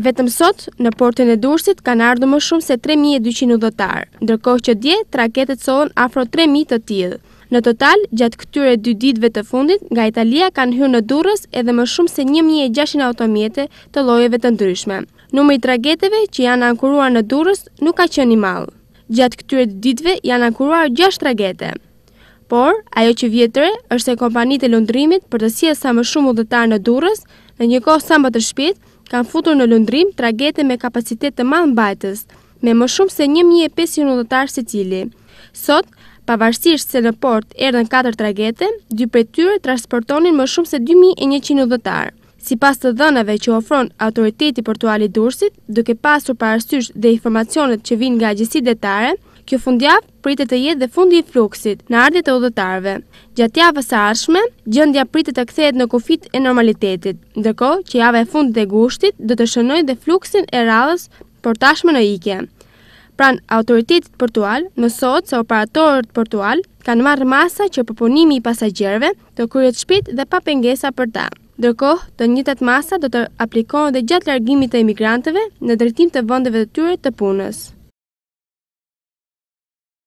Vetëm sot, në portën e Durësit kanë ardhur më shumë se 3200 udhëtar, ndërkohë që dje traketet sollën afro 3000 të tillë. Në total, gjatë këtyre dy ditëve të fundit, nga Italia kanë hyrë në Durrës edhe më shumë se 1600 automjete të llojeve të ndryshme. Numri i trageteve që janë ankuruar në Durrës nuk ka qenë i malë. Gjatë këtyre dy ditëve janë ankuruar 6 tragete. Por, ajo që vjetëre është se kompanitë e lundrimit për të sija sa më shumë udhëtar në Durrës, në një kohë sa më të shpejtë, kanë futur në lëndrim tragete me kapacitet të malë mbajtës, me më shumë se 1.500 nëtëtarë se cili. Sot, pavarësisht se në port erdhen 4 tragete, dy për tyre transportonin më shumë se 2.100 nëtëtarë. Si pas të dënave që ofron autoriteti për të dursit, duke pasur parasysh dhe informacionet që vinë nga gjësit detare, Kjo fundjavë pritet të jetë dhe fundi i fluksit në ardhjet e udhëtarëve. Gjatë javës së ardhshme, gjendja pritet të kthehet në kufit e normalitetit, ndërkohë që java e fundit e gushtit do të shënojë dhe fluksin e rradhës por tashmë në ikje. Pran autoritetit portual, mësohet se operatorët portual kanë marrë masa që përpunimi i pasagjerëve të kryhet shpejt dhe pa pengesa për ta. Ndërkohë, të njëjtat masa do të aplikohen edhe gjatë largimit të emigrantëve në drejtim të vendeve të tyre të punës.